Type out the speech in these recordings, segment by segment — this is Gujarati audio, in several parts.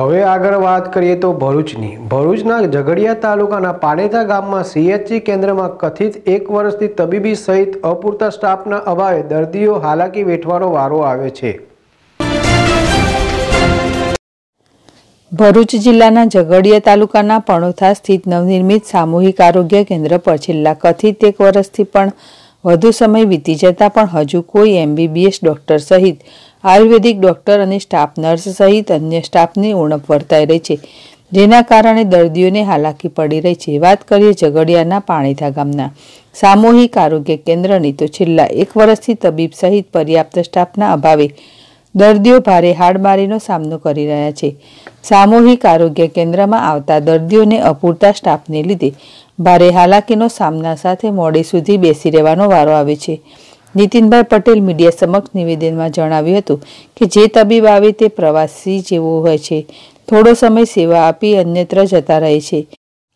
હવે આગળ વાત કરીએ તો ભરૂચની ભરૂચના ઝઘડિયા તાલુકાના પાડેતા ગામમાં સીએચસી કેન્દ્રમાં કથિત એક વર્ષથી તબીબી સહિત અપૂરતા સ્ટાફના અભાવે દર્દીઓ હાલાકી વેઠવાનો વારો આવે છે ભરૂચ જિલ્લાના ઝઘડિયા તાલુકાના પણોથા સ્થિત નવનિર્મિત સામૂહિક આરોગ્ય કેન્દ્ર પર છેલ્લા કથિત એક વર્ષથી પણ વધુ સમય વીતી જતા પણ હજુ કોઈ એમબીબીએસ ડૉક્ટર સહિત આયુર્વેદિક ડૉક્ટર અને સ્ટાફ નર્સ સહિત અન્ય સ્ટાફની ઉણપ વર્તાઈ રહી છે જેના કારણે દર્દીઓને હાલાકી પડી રહી છે વાત કરીએ ઝઘડિયાના પાણીથા ગામના સામૂહિક આરોગ્ય કેન્દ્રની તો છેલ્લા એક વર્ષથી તબીબ સહિત પર્યાપ્ત સ્ટાફના અભાવે દર્દીઓ ભારે હાડમારીનો સામનો કરી રહ્યા છે સામૂહિક આરોગ્ય કેન્દ્રમાં આવતા દર્દીઓને અપૂરતા સ્ટાફને લીધે ભારે હાલાકીનો સામના સાથે મોડે સુધી બેસી રહેવાનો વારો આવે છે નીતિનભાઈ પટેલ મીડિયા સમક્ષ નિવેદનમાં જણાવ્યું હતું કે જે તબીબ આવે તે પ્રવાસી જેવો હોય છે થોડો સમય સેવા આપી અન્યત્ર જતા રહે છે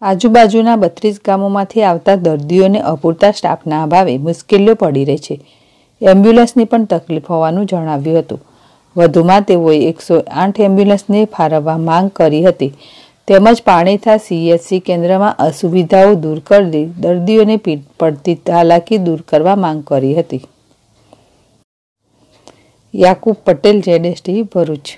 આજુબાજુના બત્રીસ ગામોમાંથી આવતા દર્દીઓને અપૂરતા સ્ટાફના અભાવે મુશ્કેલીઓ પડી રહી છે એમ્બ્યુલન્સની પણ તકલીફ હોવાનું જણાવ્યું હતું વધુમાં તેઓએ એકસો આઠ એમ્બ્યુલન્સને ફાળવવા માંગ કરી હતી તેમજ પાણીથા સીએચસી કેન્દ્રમાં અસુવિધાઓ દૂર કરી દર્દીઓને પડતી હાલાકી દૂર કરવા માંગ કરી હતી યાકુબ પટેલ જેડેસટી ભરૂચ